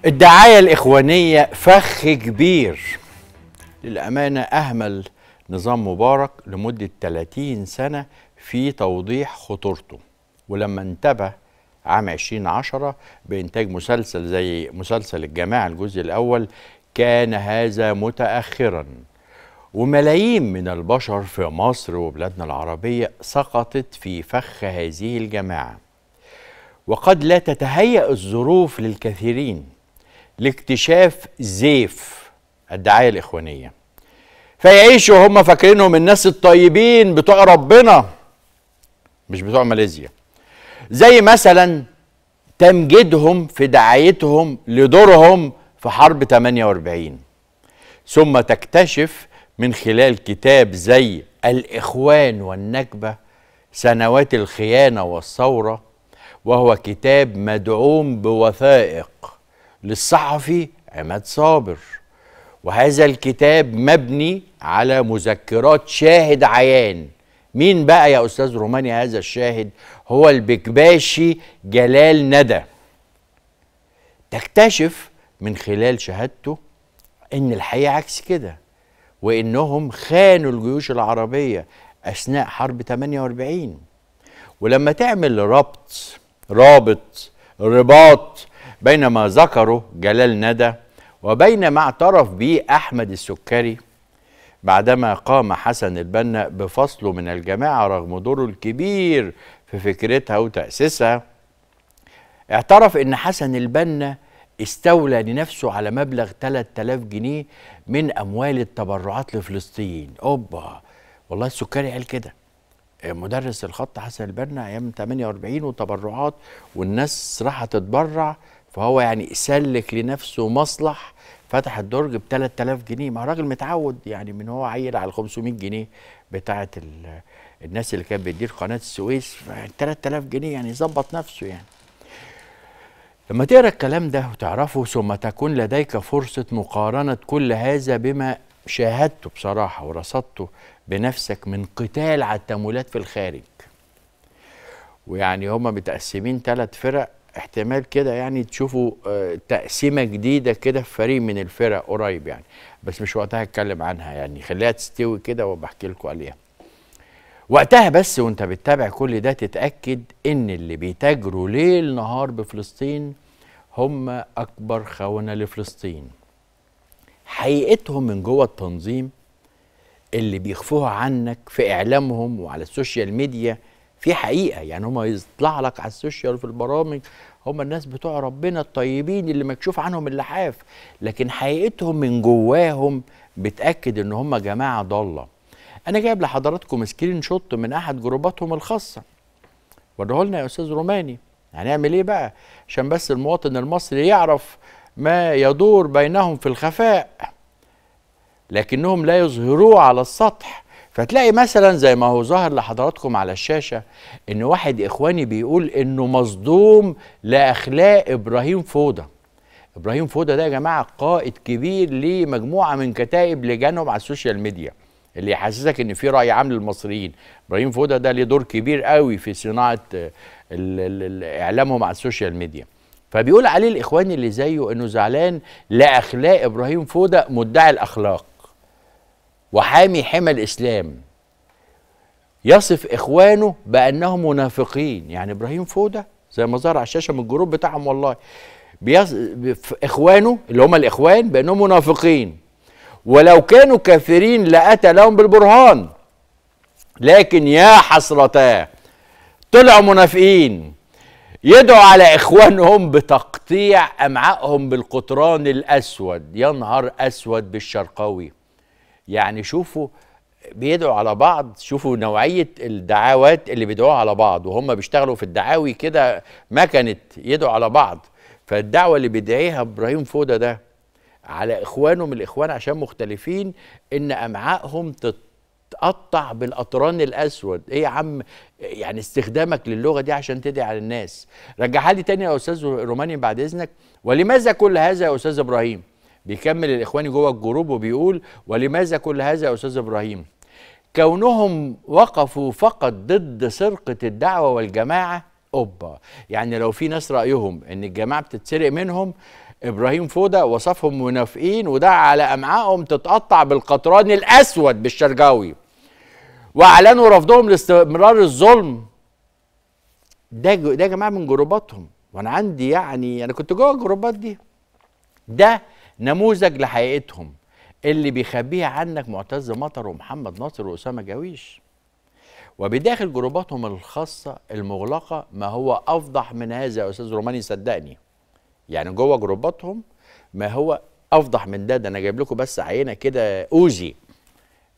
الدعاية الإخوانية فخ كبير للأمانة أهمل نظام مبارك لمدة 30 سنة في توضيح خطورته ولما انتبه عام 2010 بإنتاج مسلسل زي مسلسل الجماعة الجزء الأول كان هذا متأخرا وملايين من البشر في مصر وبلادنا العربية سقطت في فخ هذه الجماعة وقد لا تتهيأ الظروف للكثيرين لاكتشاف زيف الدعايه الاخوانيه فيعيشوا هم فاكرينهم الناس الطيبين بتوع ربنا مش بتوع ماليزيا زي مثلا تمجيدهم في دعايتهم لدورهم في حرب 48 ثم تكتشف من خلال كتاب زي الإخوان والنكبة سنوات الخيانة والثورة وهو كتاب مدعوم بوثائق للصحفي عماد صابر وهذا الكتاب مبني على مذكرات شاهد عيان مين بقى يا أستاذ روماني هذا الشاهد هو البكباشي جلال ندى تكتشف من خلال شهادته ان الحقيقه عكس كده وانهم خانوا الجيوش العربيه اثناء حرب 48 ولما تعمل ربط رابط رباط بينما ذكره جلال ندى وبينما اعترف به أحمد السكري بعدما قام حسن البنا بفصله من الجماعة رغم دوره الكبير في فكرتها وتأسيسها اعترف ان حسن البنا استولى لنفسه على مبلغ 3000 جنيه من اموال التبرعات لفلسطين اوبا والله السكري قال كده مدرس الخط حسن البنا ايام 48 وتبرعات والناس راحت تتبرع فهو يعني سلك لنفسه مصلح فتح الدرج ب 3000 جنيه ما راجل متعود يعني من هو عيل على 500 جنيه بتاعه الناس اللي كانت بتدير قناه السويس 3000 جنيه يعني ظبط نفسه يعني لما تقرا الكلام ده وتعرفه ثم تكون لديك فرصه مقارنه كل هذا بما شاهدته بصراحه ورصدته بنفسك من قتال على التمويلات في الخارج ويعني هما متقسمين ثلاث فرق احتمال كده يعني تشوفوا آه، تقسيمه جديده كده في فريق من الفرق قريب يعني بس مش وقتها اتكلم عنها يعني خليها تستوي كده وبحكي لكم عليها وقتها بس وانت بتتابع كل ده تتاكد ان اللي بيتاجروا ليل نهار بفلسطين هم اكبر خونه لفلسطين حقيقتهم من جوه التنظيم اللي بيخفوها عنك في اعلامهم وعلى السوشيال ميديا في حقيقه يعني هم يطلع لك على السوشيال في البرامج هم الناس بتوع ربنا الطيبين اللي مكشوف عنهم اللحاف لكن حقيقتهم من جواهم بتاكد ان هم جماعه ضاله انا جايب لحضراتكم سكرين شوت من احد جروباتهم الخاصه وريه لنا يا استاذ روماني هنعمل ايه بقى عشان بس المواطن المصري يعرف ما يدور بينهم في الخفاء لكنهم لا يظهروه على السطح فتلاقي مثلا زي ما هو ظاهر لحضراتكم على الشاشة ان واحد اخواني بيقول انه مصدوم لاخلاق ابراهيم فوضى ابراهيم فوضى ده يا جماعة قائد كبير لمجموعة من كتائب لجانهم على السوشيال ميديا اللي يحسسك ان في راي عام للمصريين ابراهيم فوضى ده ليه دور كبير قوي في صناعه اعلامهم على السوشيال ميديا فبيقول عليه الاخوان اللي زيه انه زعلان لاخلاق ابراهيم فوضى مدعي الاخلاق وحامي حمى الإسلام يصف إخوانه بأنهم منافقين يعني إبراهيم فودة زي ما ظهر على الشاشة من الجروب بتاعهم والله بيص... إخوانه اللي هم الإخوان بأنهم منافقين ولو كانوا كافرين لأتى لهم بالبرهان لكن يا حسرتاه طلعوا منافقين يدعوا على اخوانهم بتقطيع امعائهم بالقطران الاسود يا نهار اسود بالشرقاوي يعني شوفوا بيدعوا على بعض شوفوا نوعية الدعوات اللي بيدعوها على بعض وهم بيشتغلوا في الدعاوي كده مكنت يدعوا على بعض فالدعوة اللي بيدعيها إبراهيم فودة ده على إخوانه من الإخوان عشان مختلفين إن أمعائهم تتقطع بالأطران الأسود إيه يا عم يعني استخدامك للغة دي عشان تدعي على الناس رجعها لي تاني يا أستاذ روماني بعد إذنك ولماذا كل هذا يا أستاذ إبراهيم بيكمل الاخواني جوه الجروب وبيقول ولماذا كل هذا يا استاذ ابراهيم كونهم وقفوا فقط ضد سرقه الدعوه والجماعه اوبا يعني لو في ناس رايهم ان الجماعه بتتسرق منهم ابراهيم فوده وصفهم منافقين ودعا على امعائهم تتقطع بالقطران الاسود بالشرجاوي واعلنوا رفضهم لاستمرار الظلم ده ده يا جماعه من جروباتهم وانا عندي يعني انا كنت جوه الجروبات دي ده نموذج لحقيقتهم اللي بيخبيها عنك معتز مطر ومحمد ناصر واسامه جاويش وبداخل جروباتهم الخاصه المغلقه ما هو افضح من هذا يا استاذ روماني صدقني يعني جوه جروباتهم ما هو افضح من ده ده انا جايب لكم بس عينه كده اوزي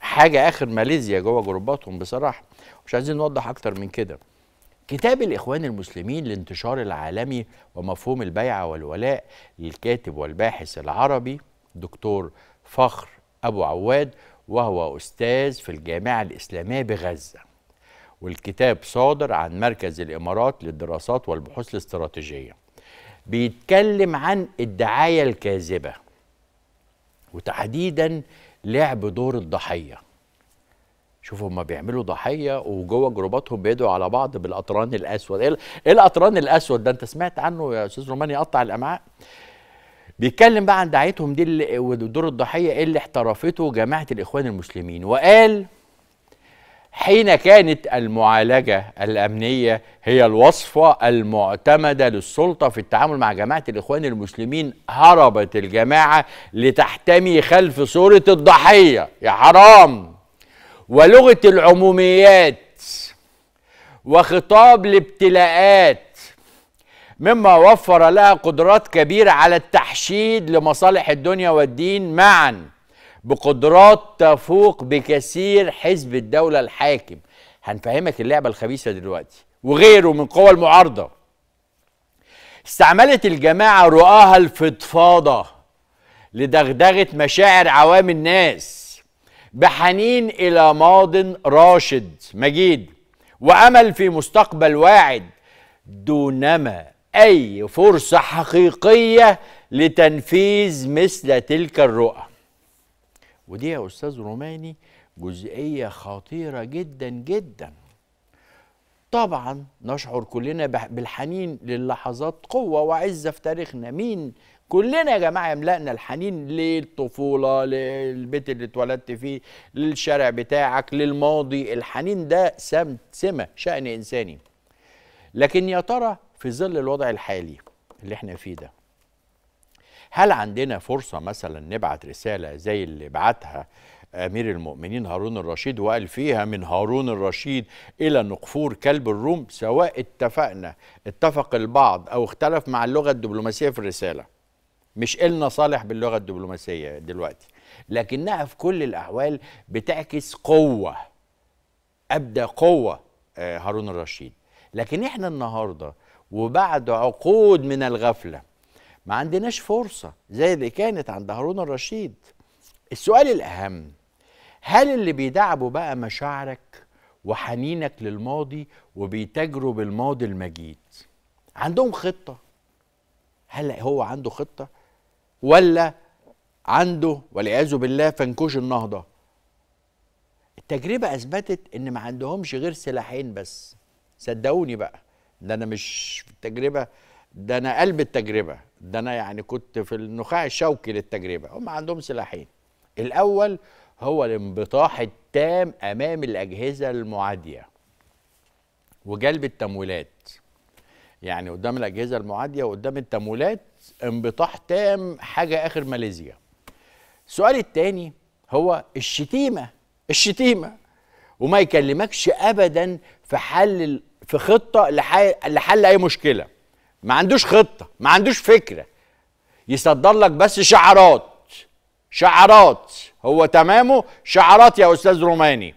حاجه اخر ماليزيا جوه جروباتهم بصراحه مش عايزين نوضح اكتر من كده كتاب الإخوان المسلمين الانتشار العالمي ومفهوم البيعة والولاء للكاتب والباحث العربي دكتور فخر أبو عواد وهو أستاذ في الجامعة الإسلامية بغزة والكتاب صادر عن مركز الإمارات للدراسات والبحوث الاستراتيجية بيتكلم عن الدعاية الكاذبة وتحديدا لعب دور الضحية شوفوا هما بيعملوا ضحيه وجوه جروباتهم بيدعوا على بعض بالاطران الاسود ايه الاطران الاسود ده انت سمعت عنه يا استاذ رومان يقطع الامعاء بيتكلم بقى عن دعيتهم دي ودور الضحيه ايه اللي احترفته جماعه الاخوان المسلمين وقال حين كانت المعالجه الامنيه هي الوصفه المعتمده للسلطه في التعامل مع جماعه الاخوان المسلمين هربت الجماعه لتحتمي خلف صوره الضحيه يا حرام ولغه العموميات وخطاب الابتلاءات مما وفر لها قدرات كبيره على التحشيد لمصالح الدنيا والدين معا بقدرات تفوق بكثير حزب الدوله الحاكم هنفهمك اللعبه الخبيثه دلوقتي وغيره من قوى المعارضه استعملت الجماعه رؤاها الفضفاضه لدغدغه مشاعر عوام الناس بحنين إلى ماض راشد مجيد وأمل في مستقبل واعد دونما أي فرصة حقيقية لتنفيذ مثل تلك الرؤى ودي يا أستاذ روماني جزئية خطيرة جدا جدا طبعا نشعر كلنا بالحنين للحظات قوة وعزة في تاريخنا مين كلنا يا جماعه يملأنا الحنين للطفوله للبيت اللي اتولدت فيه للشارع بتاعك للماضي الحنين ده سم سمه شأن انساني لكن يا ترى في ظل الوضع الحالي اللي احنا فيه ده هل عندنا فرصه مثلا نبعت رساله زي اللي بعتها امير المؤمنين هارون الرشيد وقال فيها من هارون الرشيد الى نقفور كلب الروم سواء اتفقنا اتفق البعض او اختلف مع اللغه الدبلوماسيه في الرساله مش إلنا صالح باللغة الدبلوماسية دلوقتي لكنها في كل الأحوال بتعكس قوة أبدى قوة آه، هارون الرشيد لكن إحنا النهاردة وبعد عقود من الغفلة ما عندناش فرصة زي اللي كانت عند هارون الرشيد السؤال الأهم هل اللي بيدعبوا بقى مشاعرك وحنينك للماضي وبيتجرب بالماضي المجيد عندهم خطة هل هو عنده خطة ولا عنده والعياذ بالله فنكوش النهضه التجربه اثبتت ان ما عندهمش غير سلاحين بس صدقوني بقى ده انا مش في التجربه ده انا قلب التجربه ده انا يعني كنت في النخاع الشوكي للتجربه هم عندهم سلاحين الاول هو الانبطاح التام امام الاجهزه المعاديه وجلب التمويلات يعني قدام الاجهزه المعاديه وقدام التمويلات انبطاح تام حاجه اخر ماليزيا السؤال الثاني هو الشتيمه الشتيمه وما يكلمكش ابدا في حل في خطه لحل, اي مشكله ما عندوش خطه ما عندوش فكره يصدر لك بس شعارات شعارات هو تمامه شعارات يا استاذ روماني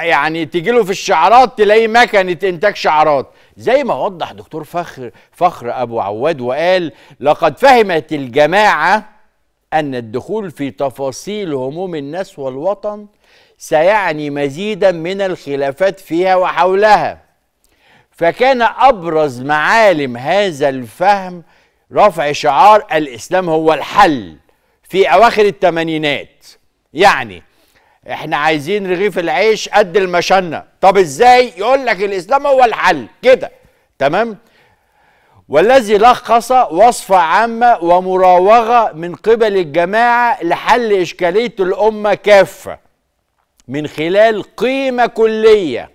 يعني تيجي له في الشعرات تلاقيه مكنه انتاج شعرات زي ما وضح دكتور فخر فخر ابو عواد وقال لقد فهمت الجماعه ان الدخول في تفاصيل هموم الناس والوطن سيعني مزيدا من الخلافات فيها وحولها فكان ابرز معالم هذا الفهم رفع شعار الاسلام هو الحل في اواخر الثمانينات يعني احنا عايزين رغيف العيش قد المشنه طب ازاي يقول لك الاسلام هو الحل كده تمام والذي لخص وصفة عامة ومراوغة من قبل الجماعة لحل إشكالية الأمة كافة من خلال قيمة كلية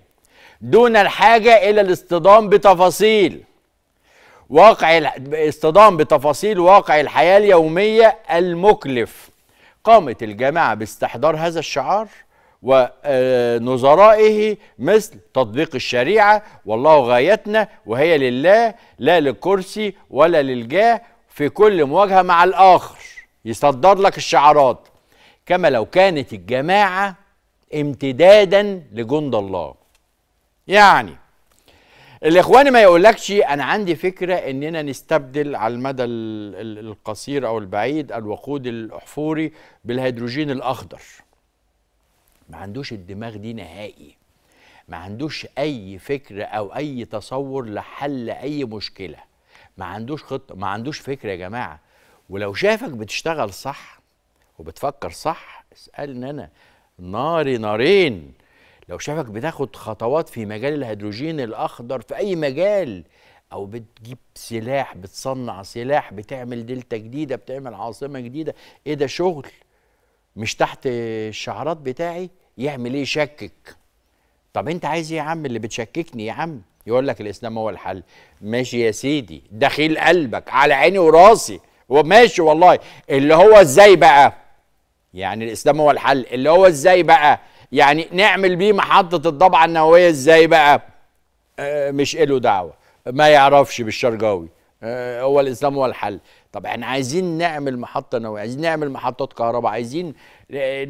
دون الحاجة إلى الاصطدام بتفاصيل واقع اصطدام بتفاصيل واقع الحياة اليومية المكلف قامت الجامعة باستحضار هذا الشعار ونظرائه مثل تطبيق الشريعة والله غايتنا وهي لله لا للكرسي ولا للجاه في كل مواجهة مع الآخر يصدر لك الشعارات كما لو كانت الجماعة امتدادا لجند الله يعني الاخوان ما يقولكش انا عندي فكره اننا نستبدل على المدى القصير او البعيد الوقود الاحفوري بالهيدروجين الاخضر ما عندوش الدماغ دي نهائي ما عندوش اي فكره او اي تصور لحل اي مشكله ما عندوش خطه ما عندوش فكره يا جماعه ولو شافك بتشتغل صح وبتفكر صح اسالني انا ناري نارين لو شافك بتاخد خطوات في مجال الهيدروجين الاخضر في اي مجال او بتجيب سلاح بتصنع سلاح بتعمل دلتا جديده بتعمل عاصمه جديده ايه ده شغل مش تحت الشعارات بتاعي يعمل ايه يشكك طب انت عايز ايه يا عم اللي بتشككني يا عم يقول لك الاسلام هو الحل ماشي يا سيدي دخيل قلبك على عيني وراسي وماشي والله اللي هو ازاي بقى يعني الاسلام هو الحل اللي هو ازاي بقى يعني نعمل بيه محطه الضبعه النوويه ازاي بقى آه مش له دعوه ما يعرفش بالشرجاوي آه هو الاسلام هو الحل طب احنا عايزين نعمل محطه نوويه عايزين نعمل محطات كهرباء عايزين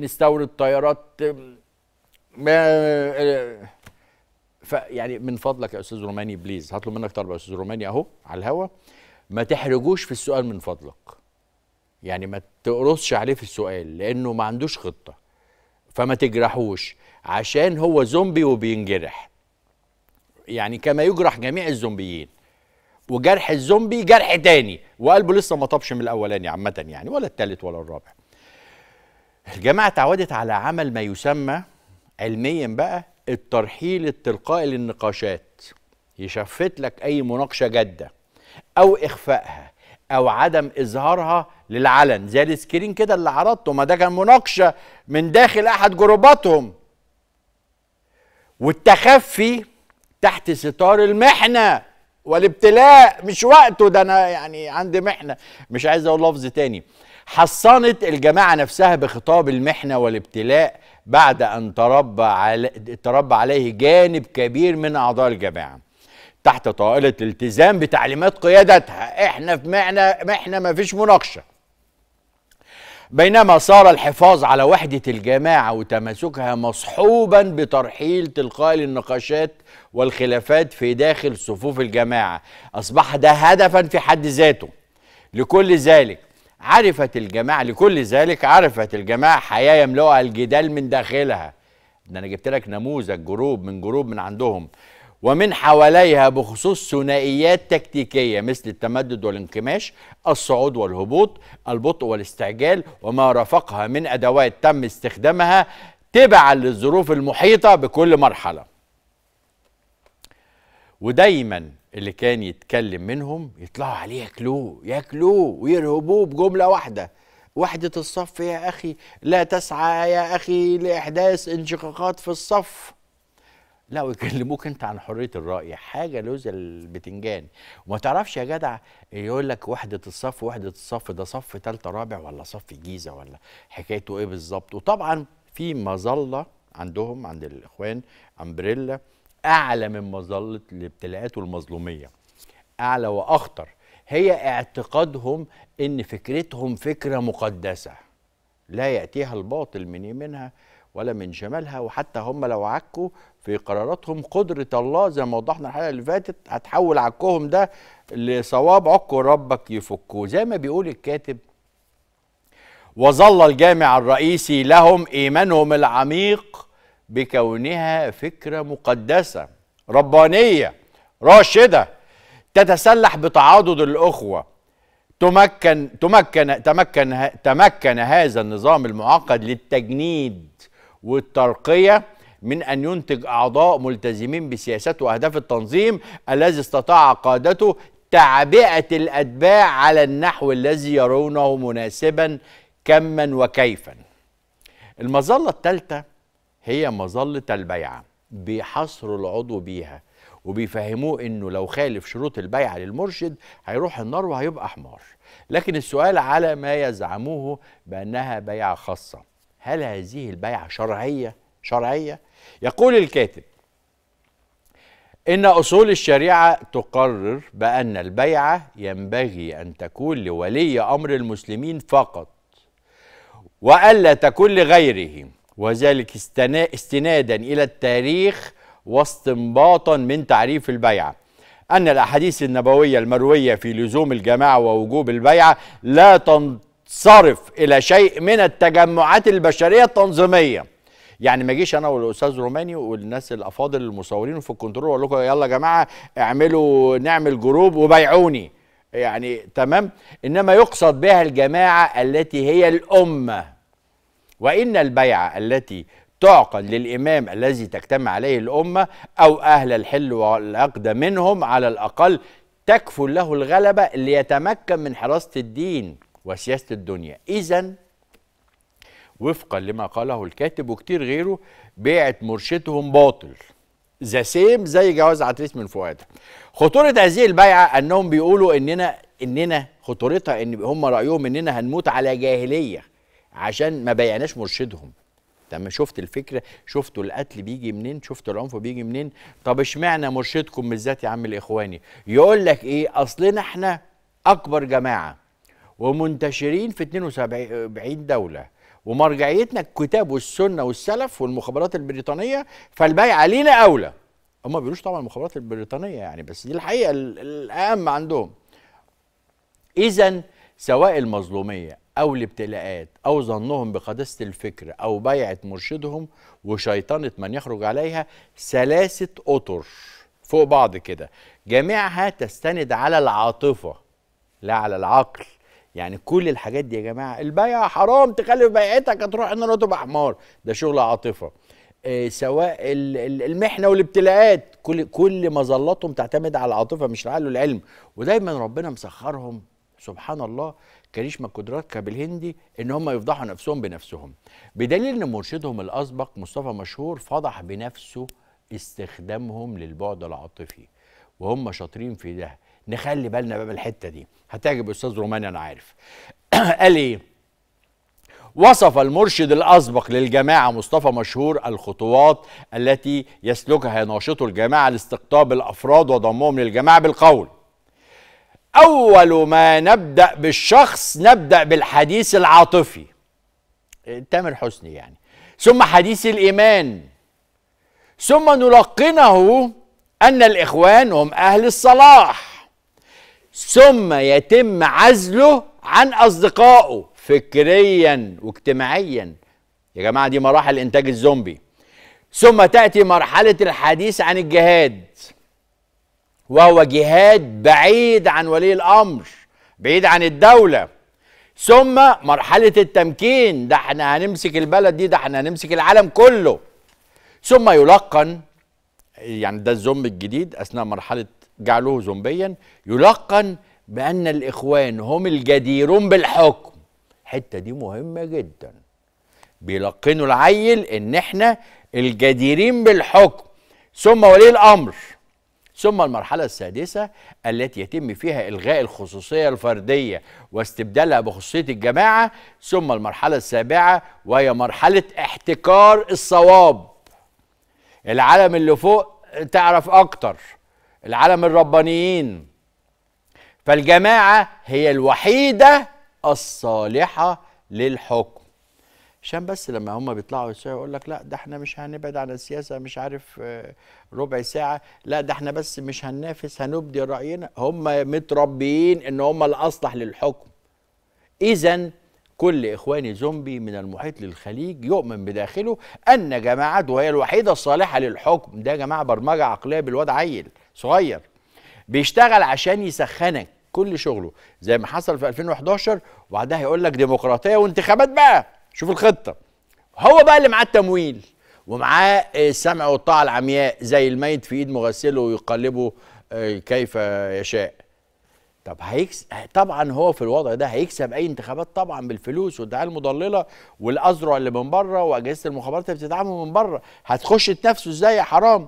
نستورد طيارات آه، ما آه، فيعني من فضلك يا استاذ روماني بليز هطلب منك طلب يا استاذ روماني اهو على الهوا ما تحرجوش في السؤال من فضلك يعني ما تقرصش عليه في السؤال لانه ما عندوش خطه فما تجرحوش عشان هو زومبي وبينجرح يعني كما يجرح جميع الزومبيين وجرح الزومبي جرح تاني وقلبه لسه ما طابش من الاولاني عامه يعني ولا التالت ولا الرابع الجماعه اتعودت على عمل ما يسمى علميا بقى الترحيل التلقائي للنقاشات يشفت لك اي مناقشه جاده او اخفائها او عدم اظهارها للعلن زي السكرين كده اللي عرضته ما ده كان مناقشه من داخل احد جروباتهم والتخفي تحت ستار المحنه والابتلاء مش وقته ده انا يعني عندي محنه مش عايز اقول لفظ تاني حصنت الجماعه نفسها بخطاب المحنه والابتلاء بعد ان تربى علي تربى عليه جانب كبير من اعضاء الجماعه تحت طائلة الالتزام بتعليمات قيادتها احنا في معنى احنا ما فيش مناقشة بينما صار الحفاظ على وحدة الجماعة وتماسكها مصحوبا بترحيل تلقائي للنقاشات والخلافات في داخل صفوف الجماعة أصبح ده هدفا في حد ذاته لكل ذلك عرفت الجماعة لكل ذلك عرفت الجماعة حياة يملؤها الجدال من داخلها ده أنا جبت لك نموذج جروب من جروب من عندهم ومن حواليها بخصوص ثنائيات تكتيكية مثل التمدد والانكماش الصعود والهبوط البطء والاستعجال وما رافقها من أدوات تم استخدامها تبعا للظروف المحيطة بكل مرحلة ودايما اللي كان يتكلم منهم يطلعوا عليه ياكلوه ياكلوه ويرهبوه بجملة واحدة وحدة الصف يا أخي لا تسعى يا أخي لإحداث انشقاقات في الصف لا ويكلموك انت عن حريه الراي حاجه لوز البتنجان وما تعرفش يا جدع يقول لك وحده الصف وحده الصف ده صف ثالثه رابع ولا صف جيزه ولا حكايته ايه بالظبط وطبعا في مظله عندهم عند الاخوان امبريلا اعلى من مظله الابتلاءات والمظلوميه اعلى واخطر هي اعتقادهم ان فكرتهم فكره مقدسه لا ياتيها الباطل من يمينها ولا من شمالها وحتى هم لو عكوا في قراراتهم قدرة الله زي ما وضحنا الحلقة اللي فاتت هتحول عكهم ده لصواب عكو ربك يفكوه زي ما بيقول الكاتب وظل الجامع الرئيسي لهم إيمانهم العميق بكونها فكرة مقدسة ربانية راشدة تتسلح بتعاضد الأخوة تمكن تمكن تمكن تمكن هذا النظام المعقد للتجنيد والترقية من أن ينتج أعضاء ملتزمين بسياسات وأهداف التنظيم الذي استطاع قادته تعبئة الأتباع على النحو الذي يرونه مناسبا كما وكيفا المظلة الثالثة هي مظلة البيعة بيحصروا العضو بيها وبيفهموه انه لو خالف شروط البيعه للمرشد هيروح النار وهيبقى حمار لكن السؤال على ما يزعموه بانها بيعه خاصه هل هذه البيعة شرعية؟ شرعية؟ يقول الكاتب إن أصول الشريعة تقرر بأن البيعة ينبغي أن تكون لولي أمر المسلمين فقط وألا تكون لغيره وذلك استنادا إلى التاريخ واستنباطا من تعريف البيعة أن الأحاديث النبوية المروية في لزوم الجماعة ووجوب البيعة لا تنطبق صرف الى شيء من التجمعات البشريه التنظيميه يعني ما اجيش انا والاستاذ روماني والناس الافاضل المصورين في الكنترول اقول لكم يلا يا جماعه اعملوا نعمل جروب وبايعوني يعني تمام انما يقصد بها الجماعه التي هي الامه وان البيعه التي تعقد للامام الذي تجتمع عليه الامه او اهل الحل والعقد منهم على الاقل تكفل له الغلبه ليتمكن من حراسه الدين وسياسة الدنيا إذا وفقا لما قاله الكاتب وكتير غيره بيعة مرشدهم باطل ذا سيم زي جواز عتريس من فؤاد خطورة هذه البيعة أنهم بيقولوا إننا إننا خطورتها إن هم رأيهم إننا هنموت على جاهلية عشان ما بيعناش مرشدهم طب شفت الفكره شفتوا القتل بيجي منين شفتوا العنف بيجي منين طب اشمعنى مرشدكم بالذات يا عم الاخواني يقول لك ايه اصلنا احنا اكبر جماعه ومنتشرين في 72 دوله ومرجعيتنا الكتاب والسنه والسلف والمخابرات البريطانيه فالبيع علينا اولى هم ما بيقولوش طبعا المخابرات البريطانيه يعني بس دي الحقيقه الاهم عندهم اذا سواء المظلوميه او الابتلاءات او ظنهم بقداسه الفكر او بيعه مرشدهم وشيطنه من يخرج عليها ثلاثة اطر فوق بعض كده جميعها تستند على العاطفه لا على العقل يعني كل الحاجات دي يا جماعه البيع حرام تخلف بيعتك هتروح انا تبقى حمار ده شغل عاطفه آه، سواء المحنه والابتلاءات كل كل مظلاتهم تعتمد على العاطفه مش العقل والعلم ودايما ربنا مسخرهم سبحان الله كريشما كودراكا بالهندي ان هم يفضحوا نفسهم بنفسهم بدليل ان مرشدهم الاسبق مصطفى مشهور فضح بنفسه استخدامهم للبعد العاطفي وهم شاطرين في ده نخلي بالنا بقى الحته دي هتعجب استاذ روماني انا عارف قال ايه وصف المرشد الاسبق للجماعه مصطفى مشهور الخطوات التي يسلكها ناشطو الجماعه لاستقطاب الافراد وضمهم للجماعه بالقول اول ما نبدا بالشخص نبدا بالحديث العاطفي إيه، تامر حسني يعني ثم حديث الايمان ثم نلقنه ان الاخوان هم اهل الصلاح ثم يتم عزله عن اصدقائه فكريا واجتماعيا يا جماعه دي مراحل انتاج الزومبي ثم تاتي مرحله الحديث عن الجهاد وهو جهاد بعيد عن ولي الامر بعيد عن الدوله ثم مرحله التمكين ده احنا هنمسك البلد دي ده احنا هنمسك العالم كله ثم يلقن يعني ده الزومبي الجديد اثناء مرحله جعلوه زومبيا يلقن بأن الإخوان هم الجديرون بالحكم الحتة دي مهمة جدا بيلقنوا العيل إن إحنا الجديرين بالحكم ثم ولي الأمر ثم المرحلة السادسة التي يتم فيها إلغاء الخصوصية الفردية واستبدالها بخصوصية الجماعة ثم المرحلة السابعة وهي مرحلة احتكار الصواب العالم اللي فوق تعرف أكتر العالم الربانيين فالجماعة هي الوحيدة الصالحة للحكم عشان بس لما هم بيطلعوا يقول لك لا ده احنا مش هنبعد عن السياسه مش عارف آه، ربع ساعه لا ده احنا بس مش هننافس هنبدي راينا هم متربيين ان هم الاصلح للحكم اذا كل اخواني زومبي من المحيط للخليج يؤمن بداخله ان جماعته هي الوحيده الصالحه للحكم ده يا جماعه برمجه عقليه بالواد عيل صغير بيشتغل عشان يسخنك كل شغله زي ما حصل في 2011 وبعدها هيقول لك ديمقراطيه وانتخابات بقى شوف الخطه هو بقى اللي معاه التمويل ومعاه السمع والطاعه العمياء زي الميت في ايد مغسله ويقلبه آه، كيف يشاء طب هيكسب طبعا هو في الوضع ده هيكسب اي انتخابات طبعا بالفلوس والدعايه المضلله والاذرع اللي من بره واجهزه المخابرات اللي بتدعمه من بره هتخش تنافسه ازاي يا حرام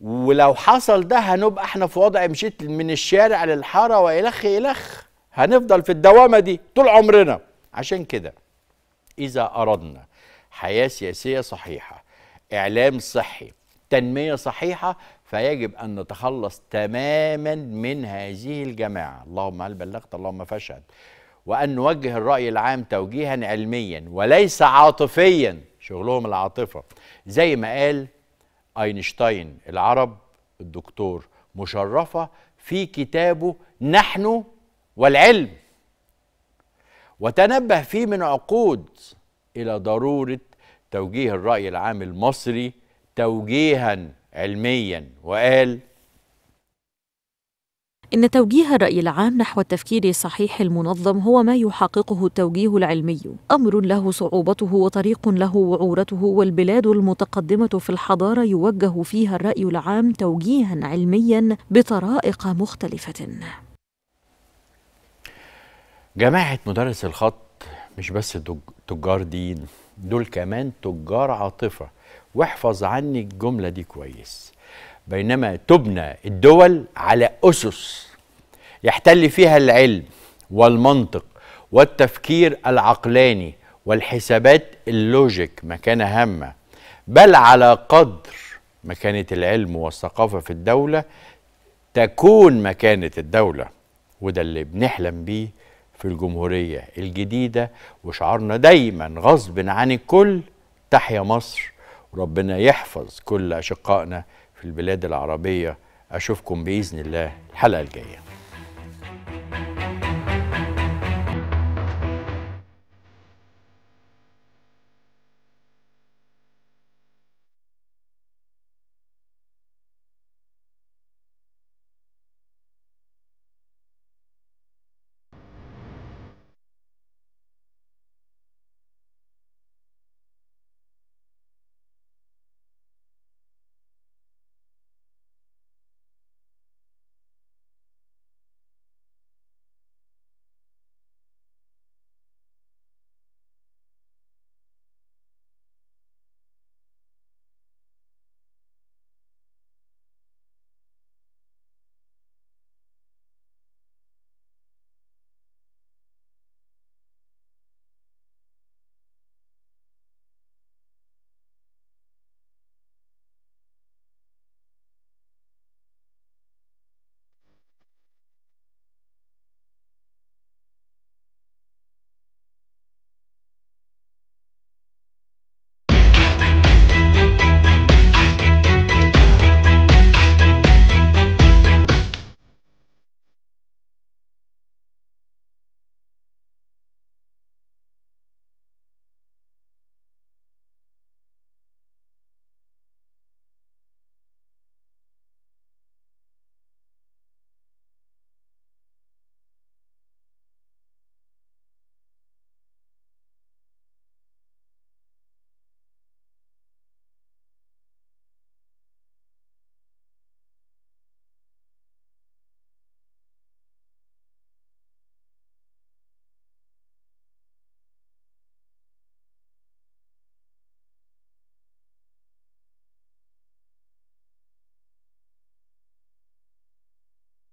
ولو حصل ده هنبقى احنا في وضع مشيت من الشارع للحاره والخ الخ هنفضل في الدوامه دي طول عمرنا عشان كده اذا اردنا حياه سياسيه صحيحه اعلام صحي تنميه صحيحه فيجب ان نتخلص تماما من هذه الجماعه اللهم هل بلغت اللهم فشل وان نوجه الراي العام توجيها علميا وليس عاطفيا شغلهم العاطفه زي ما قال أينشتاين العرب الدكتور مشرفة في كتابه نحن والعلم وتنبه فيه من عقود إلى ضرورة توجيه الرأي العام المصري توجيها علميا وقال إن توجيه الرأي العام نحو التفكير الصحيح المنظم هو ما يحققه التوجيه العلمي، أمر له صعوبته وطريق له وعورته والبلاد المتقدمة في الحضارة يوجه فيها الرأي العام توجيها علميا بطرائق مختلفة. جماعة مدرس الخط مش بس تجار دين دول كمان تجار عاطفة واحفظ عني الجملة دي كويس بينما تبنى الدول على أسس يحتل فيها العلم والمنطق والتفكير العقلاني والحسابات اللوجيك مكانة هامة بل على قدر مكانة العلم والثقافة في الدولة تكون مكانة الدولة وده اللي بنحلم بيه في الجمهورية الجديدة وشعارنا دايما غصب عن الكل تحيا مصر ربنا يحفظ كل أشقائنا في البلاد العربية أشوفكم بإذن الله الحلقة الجاية